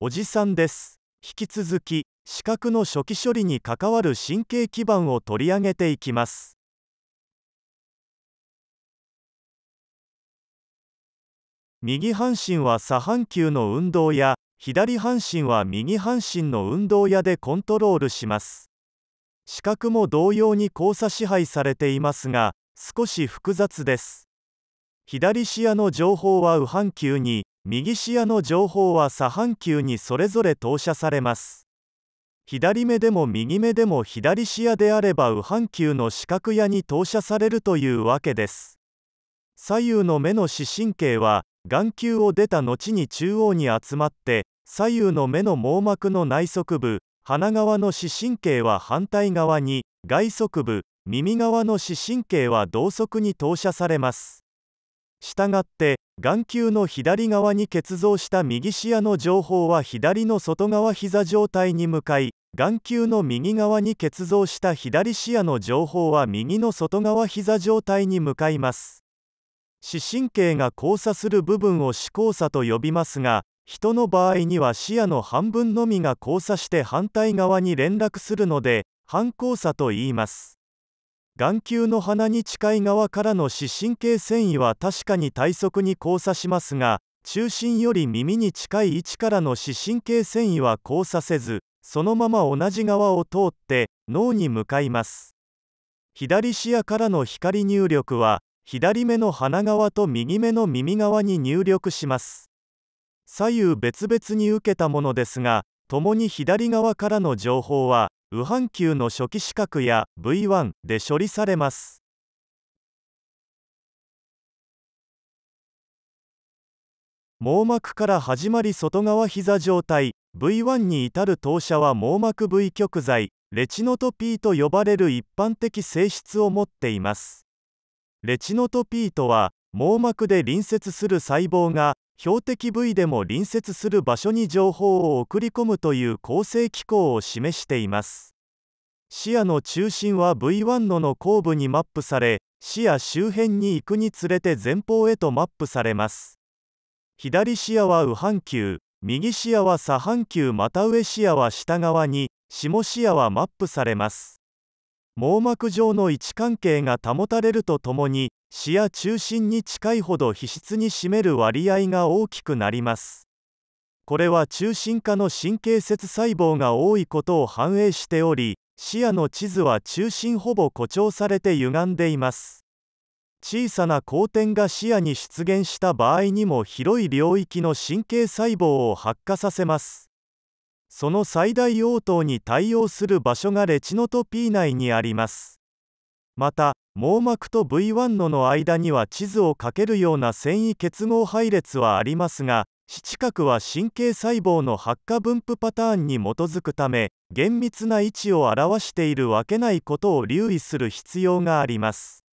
おじさんです引き続き視覚の初期処理に関わる神経基盤を取り上げていきます右半身は左半球の運動や左半身は右半身の運動やでコントロールします視覚も同様に交差支配されていますが少し複雑です左視野の情報は右半球に右視野の情報は左半球にそれぞれ投射されます左目でも右目でも左視野であれば右半球の視覚野に投射されるというわけです左右の目の視神経は眼球を出た後に中央に集まって左右の目の網膜の内側部鼻側の視神経は反対側に外側部耳側の視神経は同側に投射されますしたがって眼球の左側に欠増した右視野の情報は左の外側膝状態に向かい眼球の右側に欠増した左視野の情報は右の外側膝状態に向かいます視神経が交差する部分を視交差と呼びますが人の場合には視野の半分のみが交差して反対側に連絡するので反交差と言います眼球の鼻に近い側からの視神経繊維は確かに体側に交差しますが中心より耳に近い位置からの視神経繊維は交差せずそのまま同じ側を通って脳に向かいます左視野からの光入力は左目の鼻側と右目の耳側に入力します左右別々に受けたものですが共に左側からの情報は右半球の初期視覚や V1 で処理されます網膜から始まり外側膝状態 V1 に至る投射は網膜 V 極剤レチノトピーと呼ばれる一般的性質を持っていますレチノトピーとは網膜で隣接する細胞が標的部位でも隣接する場所に情報を送り込むという構成機構を示しています視野の中心は V1 のの後部にマップされ視野周辺に行くにつれて前方へとマップされます左視野は右半球右視野は左半球また上視野は下側に下視野はマップされます網膜上の位置関係が保たれるとともに視野中心に近いほど皮質に占める割合が大きくなりますこれは中心化の神経節細胞が多いことを反映しており視野の地図は中心ほぼ誇張されて歪んでいます小さな光点が視野に出現した場合にも広い領域の神経細胞を発火させますその最大応答に対応する場所がレチノトピー内にありますまた網膜と V1 のの間には地図をかけるような繊維結合配列はありますが視覚は神経細胞の発火分布パターンに基づくため厳密な位置を表しているわけないことを留意する必要があります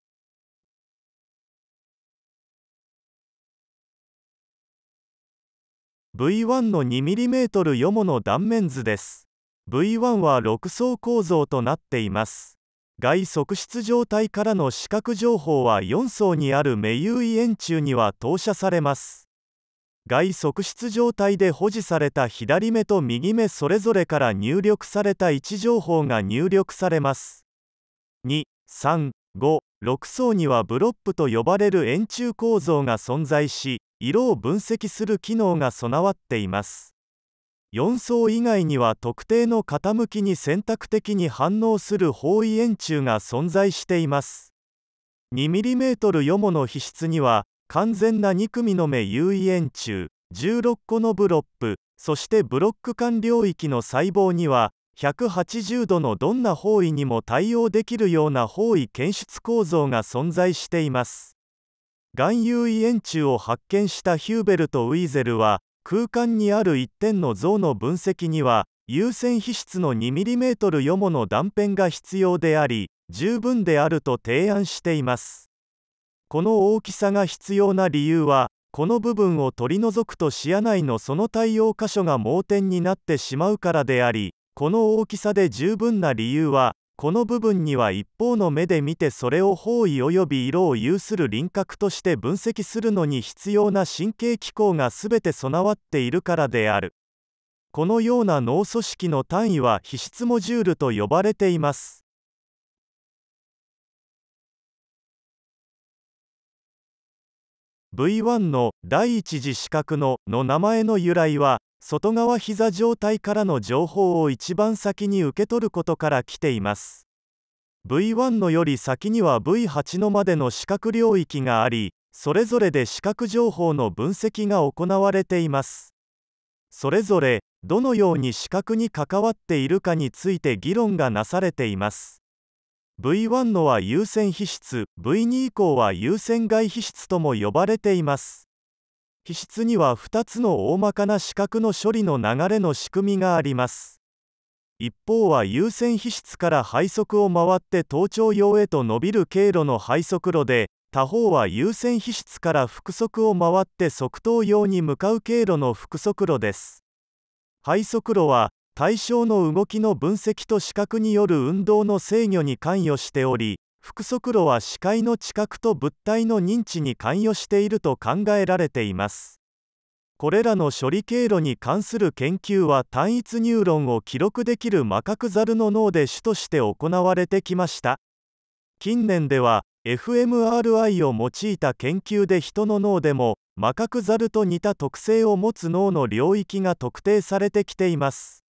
V1 の 2mm よもの断面図です V1 は6層構造となっています外側室状態からの視覚情報は4層にある目優位円柱には投射されます外側室状態で保持された左目と右目それぞれから入力された位置情報が入力されます2356層にはブロップと呼ばれる円柱構造が存在し色を分析する機能が備わっています4層以外には特定の傾きに選択的に反応する方位円柱が存在しています 2mm よもの皮質には完全な2組の目優位円柱16個のブロップそしてブロック間領域の細胞には180度のどんな方位にも対応できるような方位検出構造が存在しています含有位円柱を発見したヒューベルとウィーゼルは空間にある一点の像の分析には優先皮質の 2mm よもの断片が必要であり十分であると提案していますこの大きさが必要な理由はこの部分を取り除くと視野内のその対応箇所が盲点になってしまうからでありこの大きさで十分な理由はこの部分には一方の目で見てそれを方位及び色を有する輪郭として分析するのに必要な神経機構が全て備わっているからであるこのような脳組織の単位は皮質モジュールと呼ばれています「V1 の第一次視覚の」の名前の由来は外側膝状態からの情報を一番先に受け取ることから来ています V1 のより先には V8 のまでの視覚領域がありそれぞれで視覚情報の分析が行われていますそれぞれどのように視覚に関わっているかについて議論がなされています V1 のは優先皮質 V2 以降は優先外皮質とも呼ばれています皮質には2つの大まかな視覚の処理の流れの仕組みがあります一方は優先皮質から肺側を回って頭頂葉へと伸びる経路の肺側路で他方は優先皮質から腹側を回って側頭葉に向かう経路の腹側路です肺側路は対象の動きの分析と視覚による運動の制御に関与しており腹側路は視界の知覚と物体の認知に関与していると考えられていますこれらの処理経路に関する研究は単一ニューロンを記録できるマカクザルの脳で主として行われてきました近年では fMRI を用いた研究で人の脳でもマカクザルと似た特性を持つ脳の領域が特定されてきています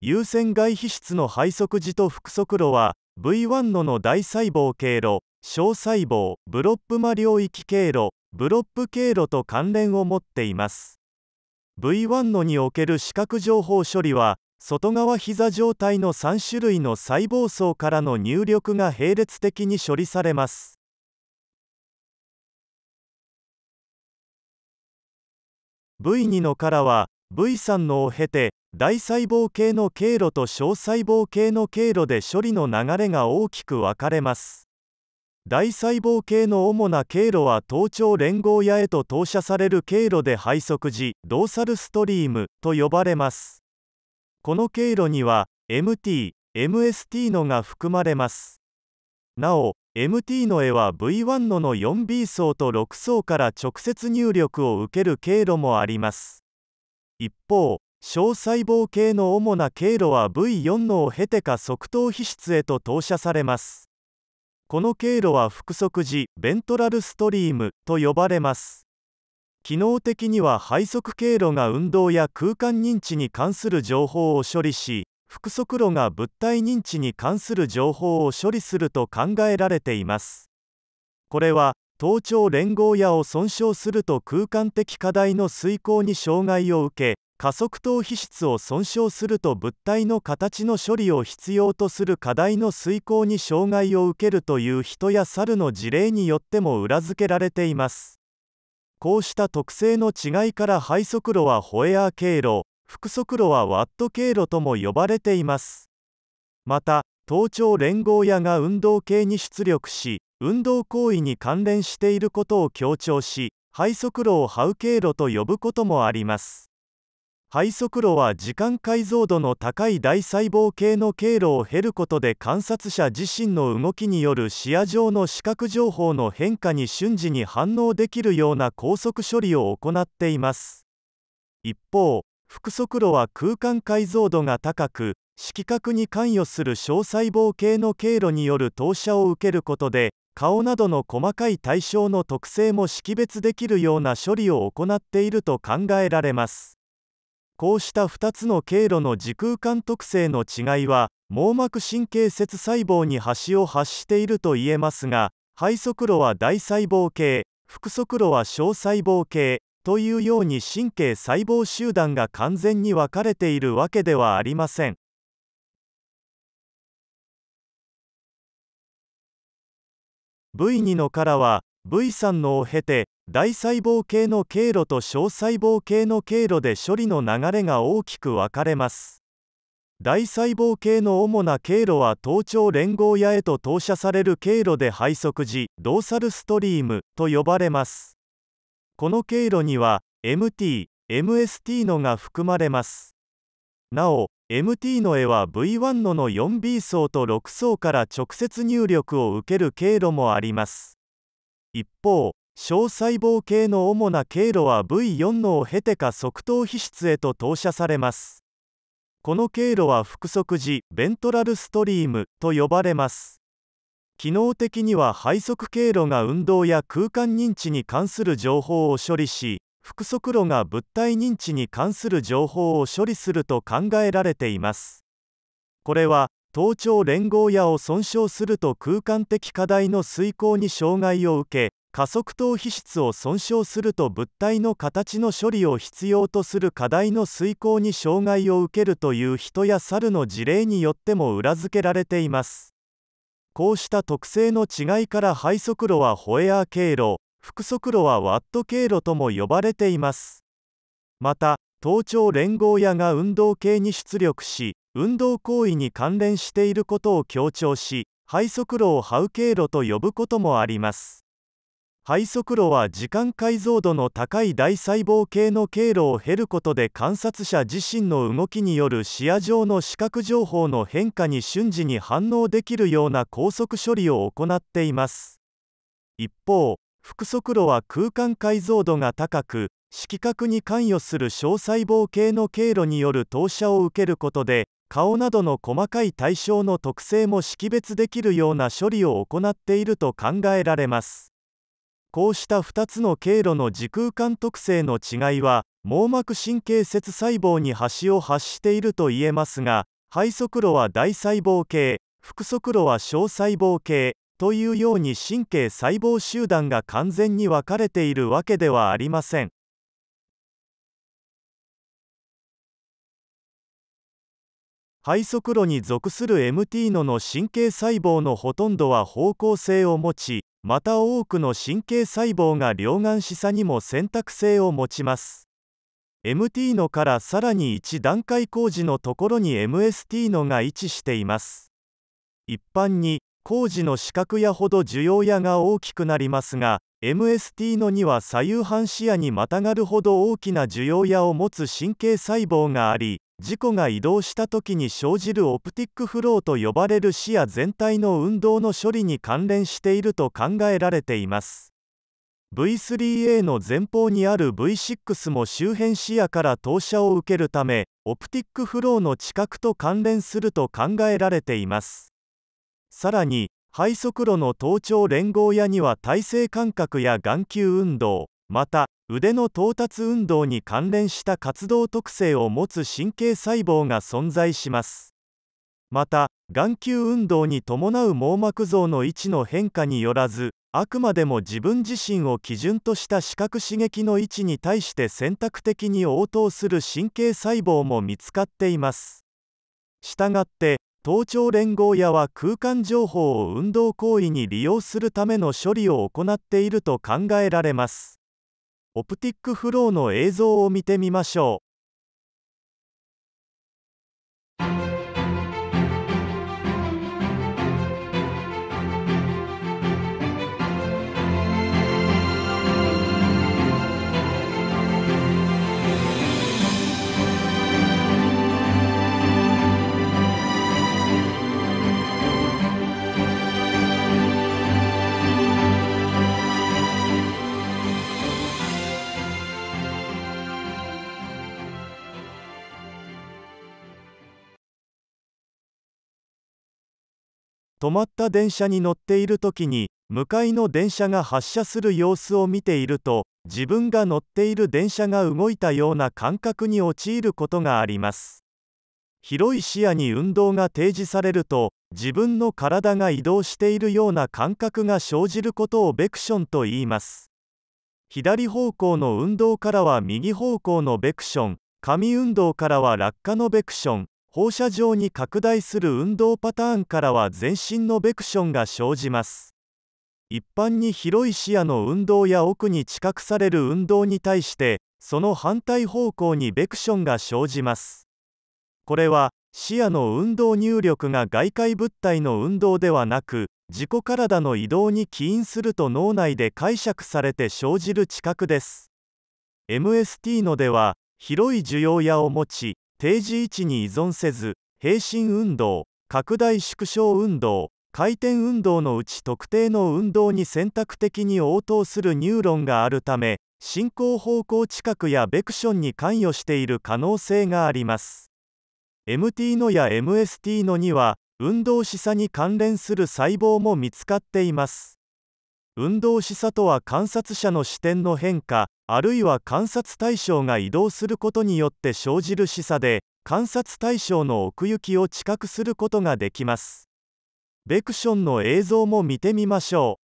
有線外皮質の肺側時と腹側路は V1 のの大細胞経路小細胞ブロップマ領域経路ブロップ経路と関連を持っています V1 のにおける視覚情報処理は外側膝状態の3種類の細胞層からの入力が並列的に処理されます v 2のからは V3 のを経て大細胞系の経路と小細胞系の経路で処理の流れが大きく分かれます大細胞系の主な経路は頭頂連合野へと投射される経路で配速時ドーサルストリームと呼ばれますこの経路には MT、MST のが含まれますなお MT の絵は V1 のの 4B 層と6層から直接入力を受ける経路もあります一方小細胞系の主な経路は V4 のを経てか側頭皮質へと投射されますこの経路は腹側時ベントラルストリームと呼ばれます機能的には肺側経路が運動や空間認知に関する情報を処理し腹側路が物体認知に関する情報を処理すると考えられていますこれは頭頂連合野を損傷すると空間的課題の遂行に障害を受け加速等皮質を損傷すると物体の形の処理を必要とする課題の遂行に障害を受けるという人や猿の事例によっても裏付けられていますこうした特性の違いから肺速路はホエア経路腹速路はワット経路とも呼ばれていますまた頭頂連合野が運動系に出力し運動行為に関連していることを強調し肺速路をハウ経路と呼ぶこともあります肺速炉は時間解像度の高い大細胞系の経路を経ることで観察者自身の動きによる視野上の視覚情報の変化に瞬時に反応できるような高速処理を行っています一方副速炉は空間解像度が高く色覚に関与する小細胞系の経路による投射を受けることで顔などの細かい対象の特性も識別できるような処理を行っていると考えられますこうした2つの経路の時空間特性の違いは網膜神経節細胞に端を発していると言えますが肺側路は大細胞系腹側路は小細胞系というように神経細胞集団が完全に分かれているわけではありません。V2 のからは V3 のを経て大細胞系の経路と小細胞系の経路で処理の流れが大きく分かれます大細胞系の主な経路は頭頂連合野へと投射される経路で配速時ドーサルストリームと呼ばれますこの経路には MT、MST のが含まれますなお MT の絵は V1 のの 4B 層と6層から直接入力を受ける経路もあります一方小細胞系の主な経路は V4 のを経てか側頭皮質へと投射されますこの経路は腹側時ベントラルストリームと呼ばれます機能的には肺側経路が運動や空間認知に関する情報を処理し腹側路が物体認知に関する情報を処理すると考えられていますこれは頭頂連合野を損傷すると空間的課題の遂行に障害を受け加速頭皮質を損傷すると物体の形の処理を必要とする課題の遂行に障害を受けるという人や猿の事例によっても裏付けられていますこうした特性の違いから肺速路はホエアー経路腹速路はワット経路とも呼ばれていますまた頭頂連合屋が運動系に出力し運動行為に関連していることを強調し肺速路をハウ経路と呼ぶこともあります肺速炉は時間解像度の高い大細胞系の経路を経ることで観察者自身の動きによる視野上の視覚情報の変化に瞬時に反応できるような高速処理を行っています一方副速炉は空間解像度が高く色覚に関与する小細胞系の経路による投射を受けることで顔などの細かい対象の特性も識別できるような処理を行っていると考えられますこうした2つの経路の時空間特性の違いは網膜神経節細胞に端を発していると言えますが肺側路は大細胞系副側路は小細胞系というように神経細胞集団が完全に分かれているわけではありません。肺側路に属する MT のの神経細胞のほとんどは方向性を持ちまた多くの神経細胞が両眼視差にも選択性を持ちます MT のからさらに1段階工事のところに MST のが位置しています一般に工事の視覚やほど需要やが大きくなりますが MST のには左右半視野にまたがるほど大きな需要やを持つ神経細胞があり事故が移動した時に生じるオプティックフローと呼ばれる視野全体の運動の処理に関連していると考えられています V3A の前方にある V6 も周辺視野から投射を受けるためオプティックフローの知覚と関連すると考えられていますさらに肺速路の頭頂連合屋には体勢感覚や眼球運動また腕の到達運動に関連した活動特性を持つ神経細胞が存在しますまた眼球運動に伴う網膜像の位置の変化によらずあくまでも自分自身を基準とした視覚刺激の位置に対して選択的に応答する神経細胞も見つかっていますしたがって頭頂連合野は空間情報を運動行為に利用するための処理を行っていると考えられますオプティックフローの映像を見てみましょう。止まった電車に乗っている時に向かいの電車が発車する様子を見ていると自分が乗っている電車が動いたような感覚に陥ることがあります広い視野に運動が提示されると自分の体が移動しているような感覚が生じることをベクションと言います左方向の運動からは右方向のベクション紙運動からは落下のベクション放射状に拡大する運動パターンからは全身のベクションが生じます一般に広い視野の運動や奥に知覚される運動に対してその反対方向にベクションが生じますこれは視野の運動入力が外界物体の運動ではなく自己体の移動に起因すると脳内で解釈されて生じる知覚です MST のでは広い受容野を持ち定時位置に依存せず平身運動拡大縮小運動回転運動のうち特定の運動に選択的に応答するニューロンがあるため進行方向近くやベクションに関与している可能性があります MT のや MST のには運動示唆に関連する細胞も見つかっています運動示唆とは観察者の視点の変化あるいは観察対象が移動することによって生じる示唆で観察対象の奥行きを知覚することができますベクションの映像も見てみましょう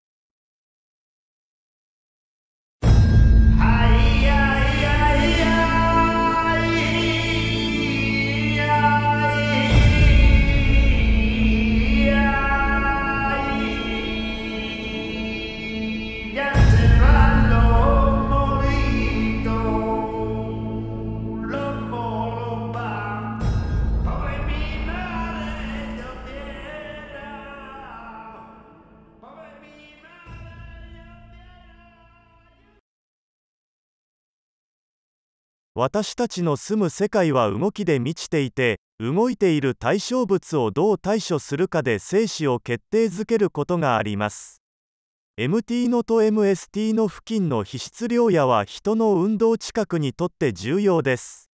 私たちの住む世界は動きで満ちていて動いている対象物をどう対処するかで生死を決定づけることがあります MT のと MST の付近の皮質量野は人の運動近くにとって重要です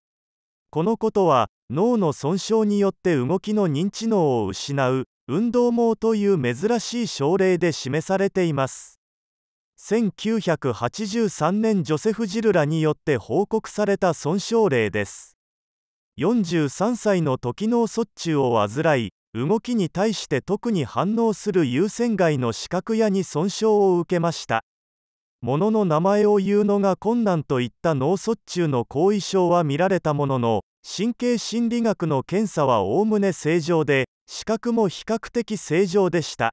このことは脳の損傷によって動きの認知能を失う運動網という珍しい症例で示されています1983年ジョセフ・ジルラによって報告された損傷例です43歳の時脳卒中を患い動きに対して特に反応する優先外の視覚やに損傷を受けましたものの名前を言うのが困難といった脳卒中の後遺症は見られたものの神経心理学の検査はおおむね正常で視覚も比較的正常でした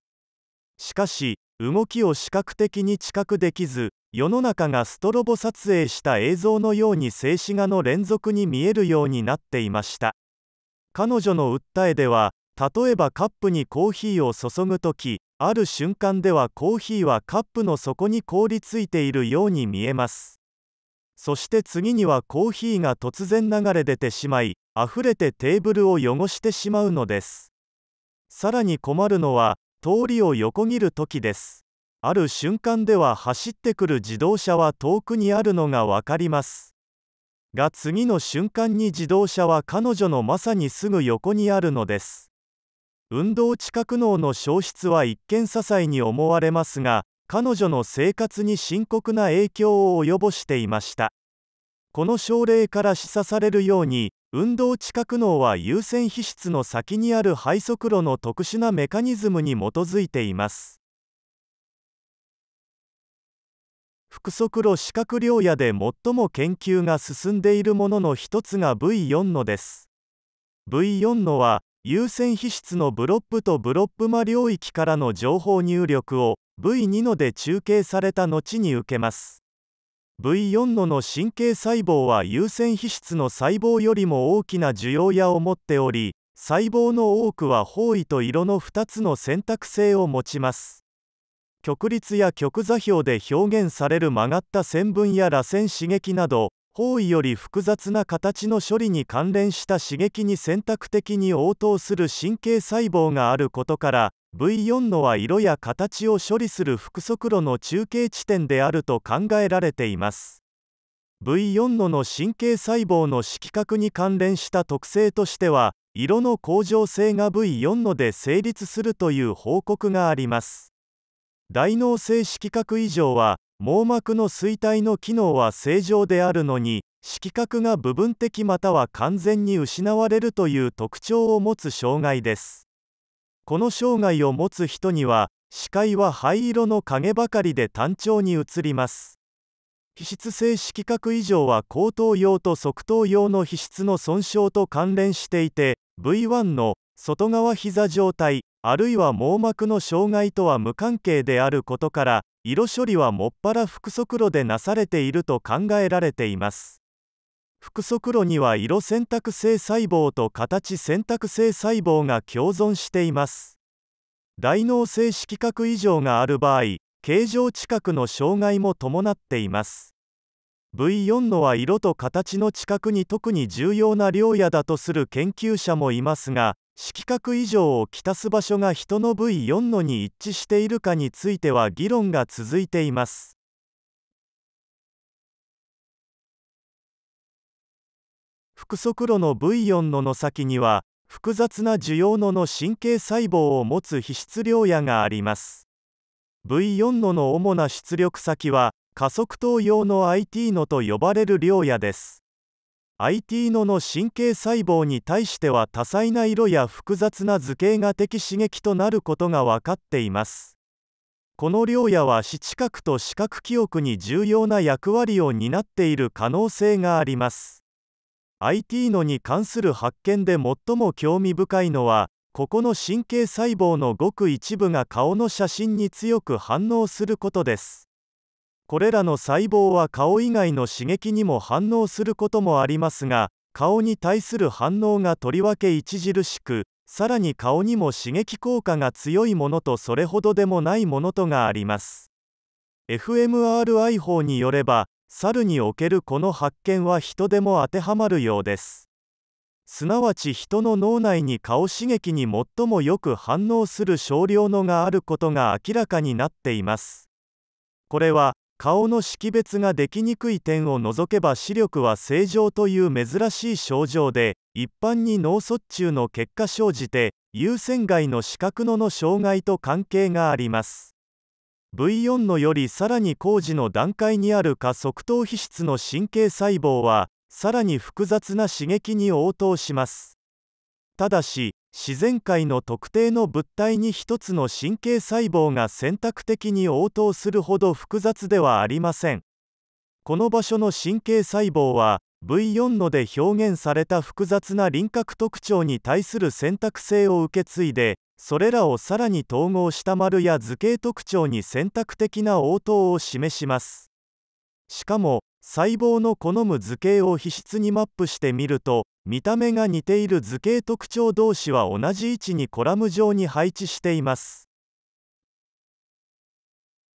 しかし動きを視覚的に知覚できず世の中がストロボ撮影した映像のように静止画の連続に見えるようになっていました彼女の訴えでは例えばカップにコーヒーを注ぐ時ある瞬間ではコーヒーはカップの底に凍りついているように見えますそして次にはコーヒーが突然流れ出てしまい溢れてテーブルを汚してしまうのですさらに困るのは通りを横切る時ですある瞬間では走ってくる自動車は遠くにあるのが分かりますが次の瞬間に自動車は彼女のまさにすぐ横にあるのです運動知覚脳の消失は一見些細に思われますが彼女の生活に深刻な影響を及ぼしていましたこの症例から示唆されるように運動知覚脳は優先皮質の先にある肺速路の特殊なメカニズムに基づいています副速路視覚療野で最も研究が進んでいるものの一つが V4 のです V4 のは優先皮質のブロップとブロップ間領域からの情報入力を V2 ので中継された後に受けます V4 のの神経細胞は優先皮質の細胞よりも大きな受容野を持っており細胞の多くは方位と色の2つの選択性を持ちます極率や極座標で表現される曲がった線分や螺旋刺激など方位より複雑な形の処理に関連した刺激に選択的に応答する神経細胞があることから V4 のは色や形を処理する複速路の中継地点であると考えられています V4 のの神経細胞の色覚に関連した特性としては色の向上性が V4 ので成立するという報告があります大脳性色覚異常は網膜の衰退の機能は正常であるのに色覚が部分的または完全に失われるという特徴を持つ障害ですこの生涯を持つ人には視界は灰色の影ばかりで単調に映ります皮質性色覚異常は後頭葉と側頭葉の皮質の損傷と関連していて V1 の外側膝状態あるいは網膜の障害とは無関係であることから色処理はもっぱら副速炉でなされていると考えられています複素炉には色選択性細胞と形選択性細胞が共存しています大脳性色覚異常がある場合形状近くの障害も伴っています V4 のは色と形の近くに特に重要な領野だとする研究者もいますが色覚異常をきたす場所が人の V4 のに一致しているかについては議論が続いています複側路の V4 のの先には複雑な受容のの神経細胞を持つ皮質量野があります V4 のの主な出力先は加速灯用の IT のと呼ばれる量野です IT のの神経細胞に対しては多彩な色や複雑な図形が的刺激となることが分かっていますこの量野は視覚と視覚記憶に重要な役割を担っている可能性があります IT のに関する発見で最も興味深いのはここの神経細胞のごく一部が顔の写真に強く反応することですこれらの細胞は顔以外の刺激にも反応することもありますが顔に対する反応がとりわけ著しくさらに顔にも刺激効果が強いものとそれほどでもないものとがあります fMRI 法によれば猿におけるこの発見は人でも当てはまるようですすなわち人の脳内に顔刺激に最もよく反応する少量のがあることが明らかになっていますこれは顔の識別ができにくい点を除けば視力は正常という珍しい症状で一般に脳卒中の結果生じて優先外の視覚のの障害と関係があります V4 のよりさらに工事の段階にある加速頭皮質の神経細胞はさらに複雑な刺激に応答しますただし自然界の特定の物体に一つの神経細胞が選択的に応答するほど複雑ではありませんこの場所の神経細胞は V4 ので表現された複雑な輪郭特徴に対する選択性を受け継いでそれらをさらに統合した丸や図形特徴に選択的な応答を示しますしかも細胞の好む図形を皮質にマップしてみると見た目が似ている図形特徴同士は同じ位置にコラム状に配置しています